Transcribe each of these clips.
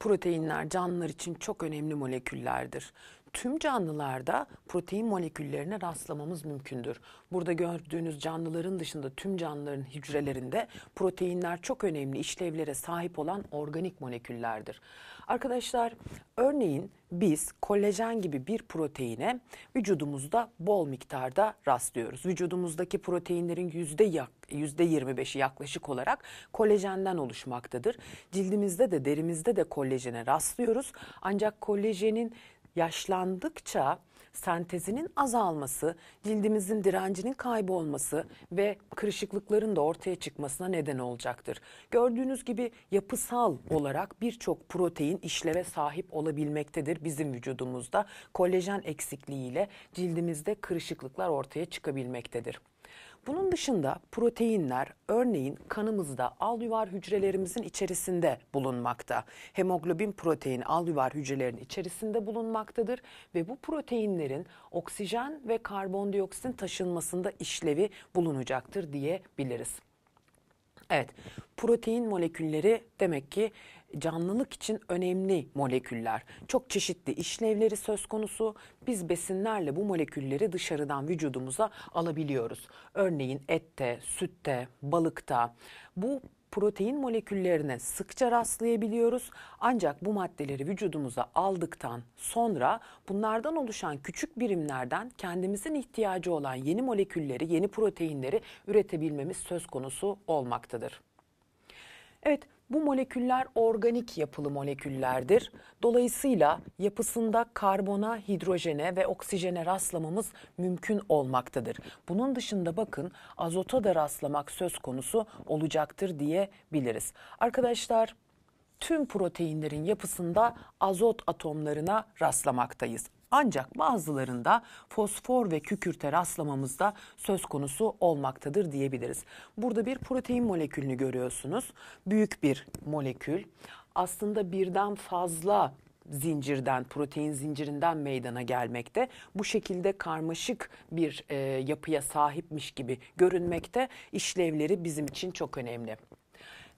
Proteinler canlılar için çok önemli moleküllerdir tüm canlılarda protein moleküllerine rastlamamız mümkündür. Burada gördüğünüz canlıların dışında tüm canlıların hücrelerinde proteinler çok önemli işlevlere sahip olan organik moleküllerdir. Arkadaşlar örneğin biz kolajen gibi bir proteine vücudumuzda bol miktarda rastlıyoruz. Vücudumuzdaki proteinlerin yüzde %25'i yaklaşık olarak kolajenden oluşmaktadır. Cildimizde de derimizde de kolajene rastlıyoruz. Ancak kolajenin yaşlandıkça sentezinin azalması, cildimizin direncinin kaybolması ve kırışıklıkların da ortaya çıkmasına neden olacaktır. Gördüğünüz gibi yapısal olarak birçok protein işleve sahip olabilmektedir bizim vücudumuzda. Kolajen eksikliğiyle cildimizde kırışıklıklar ortaya çıkabilmektedir. Bunun dışında proteinler örneğin kanımızda alüvar hücrelerimizin içerisinde bulunmakta. Hemoglobin protein alüvar hücrelerin içerisinde bulunmaktadır ve bu proteinlerin oksijen ve karbondioksitin taşınmasında işlevi bulunacaktır diyebiliriz. Evet, protein molekülleri demek ki canlılık için önemli moleküller. Çok çeşitli işlevleri söz konusu. Biz besinlerle bu molekülleri dışarıdan vücudumuza alabiliyoruz. Örneğin ette, sütte, balıkta. Bu protein moleküllerine sıkça rastlayabiliyoruz. Ancak bu maddeleri vücudumuza aldıktan sonra bunlardan oluşan küçük birimlerden kendimizin ihtiyacı olan yeni molekülleri, yeni proteinleri üretebilmemiz söz konusu olmaktadır. Evet, bu moleküller organik yapılı moleküllerdir. Dolayısıyla yapısında karbona, hidrojene ve oksijene rastlamamız mümkün olmaktadır. Bunun dışında bakın azota da rastlamak söz konusu olacaktır diyebiliriz. Arkadaşlar tüm proteinlerin yapısında azot atomlarına rastlamaktayız. Ancak bazılarında fosfor ve kükürte rastlamamızda söz konusu olmaktadır diyebiliriz. Burada bir protein molekülünü görüyorsunuz. Büyük bir molekül. Aslında birden fazla zincirden, protein zincirinden meydana gelmekte. Bu şekilde karmaşık bir e, yapıya sahipmiş gibi görünmekte. İşlevleri bizim için çok önemli.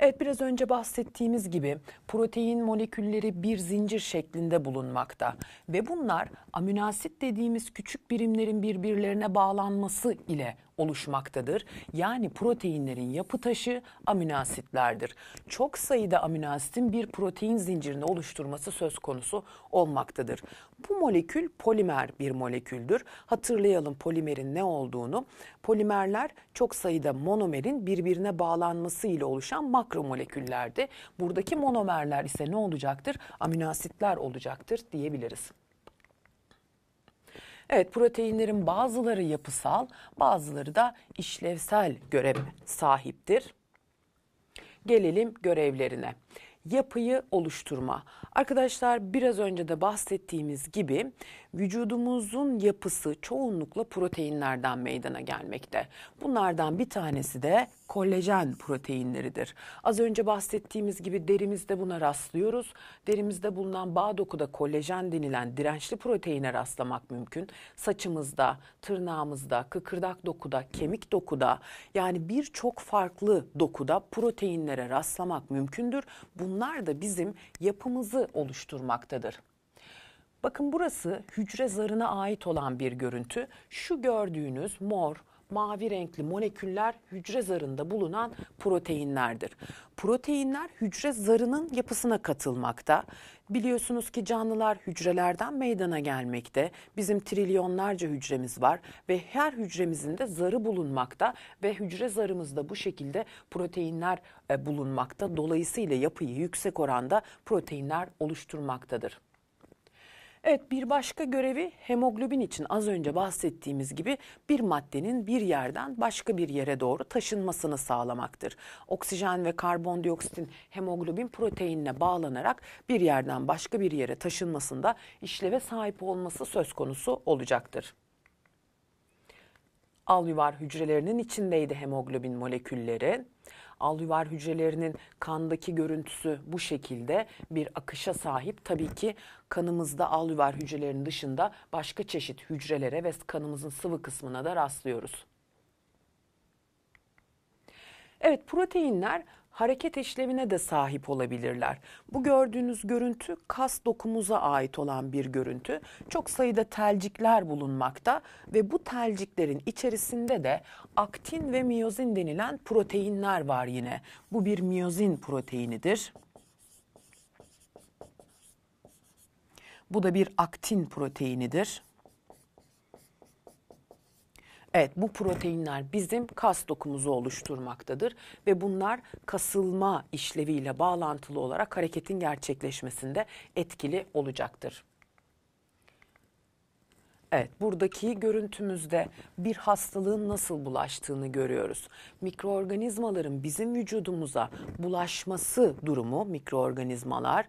Evet biraz önce bahsettiğimiz gibi protein molekülleri bir zincir şeklinde bulunmakta ve bunlar aminoasit dediğimiz küçük birimlerin birbirlerine bağlanması ile oluşmaktadır. Yani proteinlerin yapı taşı aminoasitlerdir. Çok sayıda aminoasitin bir protein zincirinde oluşturması söz konusu olmaktadır. Bu molekül polimer bir moleküldür. Hatırlayalım polimerin ne olduğunu. Polimerler çok sayıda monomerin birbirine bağlanması ile oluşan makromoleküllerdi. Buradaki monomerler ise ne olacaktır? Aminoasitler olacaktır diyebiliriz. Evet proteinlerin bazıları yapısal bazıları da işlevsel görev sahiptir. Gelelim görevlerine. Yapıyı oluşturma. Arkadaşlar biraz önce de bahsettiğimiz gibi vücudumuzun yapısı çoğunlukla proteinlerden meydana gelmekte. Bunlardan bir tanesi de kollajen proteinleridir. Az önce bahsettiğimiz gibi derimizde buna rastlıyoruz. Derimizde bulunan bağ dokuda kollajen denilen dirençli proteine rastlamak mümkün. Saçımızda, tırnağımızda, kıkırdak dokuda, kemik dokuda yani birçok farklı dokuda proteinlere rastlamak mümkündür. Bunlar da bizim yapımızı oluşturmaktadır. Bakın burası hücre zarına ait olan bir görüntü. Şu gördüğünüz mor, mavi renkli moleküller hücre zarında bulunan proteinlerdir. Proteinler hücre zarının yapısına katılmakta. Biliyorsunuz ki canlılar hücrelerden meydana gelmekte. Bizim trilyonlarca hücremiz var ve her hücremizin de zarı bulunmakta ve hücre zarımızda bu şekilde proteinler e, bulunmakta. Dolayısıyla yapıyı yüksek oranda proteinler oluşturmaktadır. Evet bir başka görevi hemoglobin için az önce bahsettiğimiz gibi bir maddenin bir yerden başka bir yere doğru taşınmasını sağlamaktır. Oksijen ve karbondioksitin hemoglobin proteinine bağlanarak bir yerden başka bir yere taşınmasında işleve sahip olması söz konusu olacaktır alüvar hücrelerinin içindeydi hemoglobin molekülleri. Alüvar hücrelerinin kandaki görüntüsü bu şekilde bir akışa sahip. Tabii ki kanımızda alüvar hücrelerinin dışında başka çeşit hücrelere ve kanımızın sıvı kısmına da rastlıyoruz. Evet proteinler hareket işlevine de sahip olabilirler. Bu gördüğünüz görüntü kas dokumuza ait olan bir görüntü. Çok sayıda telcikler bulunmakta ve bu telciklerin içerisinde de aktin ve miyozin denilen proteinler var yine. Bu bir miyozin proteinidir. Bu da bir aktin proteinidir. Evet bu proteinler bizim kas dokumuzu oluşturmaktadır ve bunlar kasılma işleviyle bağlantılı olarak hareketin gerçekleşmesinde etkili olacaktır. Evet, buradaki görüntümüzde bir hastalığın nasıl bulaştığını görüyoruz. Mikroorganizmaların bizim vücudumuza bulaşması durumu mikroorganizmalar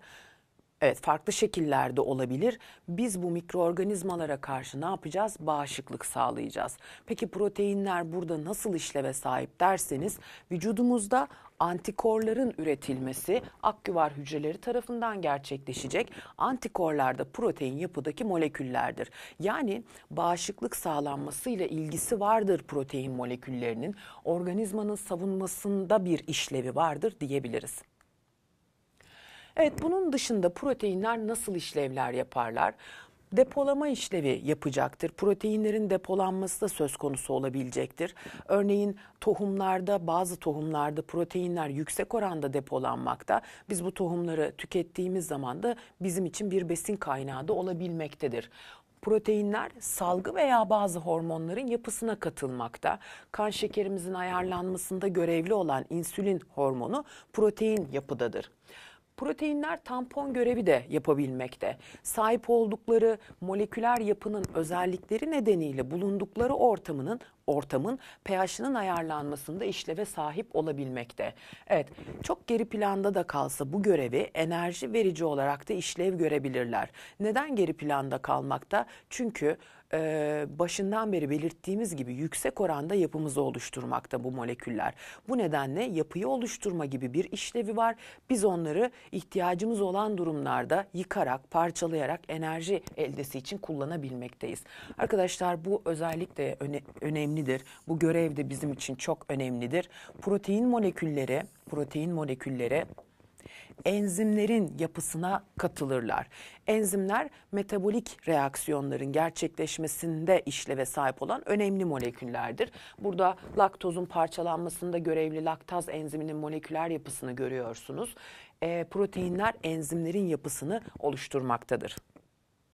Evet farklı şekillerde olabilir. Biz bu mikroorganizmalara karşı ne yapacağız? Bağışıklık sağlayacağız. Peki proteinler burada nasıl işleve sahip derseniz vücudumuzda antikorların üretilmesi akgüvar hücreleri tarafından gerçekleşecek. Antikorlar da protein yapıdaki moleküllerdir. Yani bağışıklık sağlanmasıyla ilgisi vardır protein moleküllerinin. Organizmanın savunmasında bir işlevi vardır diyebiliriz. Evet bunun dışında proteinler nasıl işlevler yaparlar? depolama işlevi yapacaktır. Proteinlerin depolanması da söz konusu olabilecektir. Örneğin tohumlarda bazı tohumlarda proteinler yüksek oranda depolanmakta. Biz bu tohumları tükettiğimiz zaman da bizim için bir besin kaynağı da olabilmektedir. Proteinler salgı veya bazı hormonların yapısına katılmakta. Kan şekerimizin ayarlanmasında görevli olan insülin hormonu protein yapıdadır. Proteinler tampon görevi de yapabilmekte. Sahip oldukları moleküler yapının özellikleri nedeniyle bulundukları ortamının ortamın pH'inin ayarlanmasında işleve sahip olabilmekte. Evet, çok geri planda da kalsa bu görevi enerji verici olarak da işlev görebilirler. Neden geri planda kalmakta? Çünkü ee, başından beri belirttiğimiz gibi yüksek oranda yapımızı oluşturmakta bu moleküller. Bu nedenle yapıyı oluşturma gibi bir işlevi var. Biz onları ihtiyacımız olan durumlarda yıkarak, parçalayarak enerji eldesi için kullanabilmekteyiz. Arkadaşlar bu özellikle öne önemli önemlidir. Bu görev de bizim için çok önemlidir. Protein molekülleri, protein molekülleri enzimlerin yapısına katılırlar. Enzimler metabolik reaksiyonların gerçekleşmesinde işleve sahip olan önemli moleküllerdir. Burada laktozun parçalanmasında görevli laktaz enziminin moleküler yapısını görüyorsunuz. E, proteinler enzimlerin yapısını oluşturmaktadır.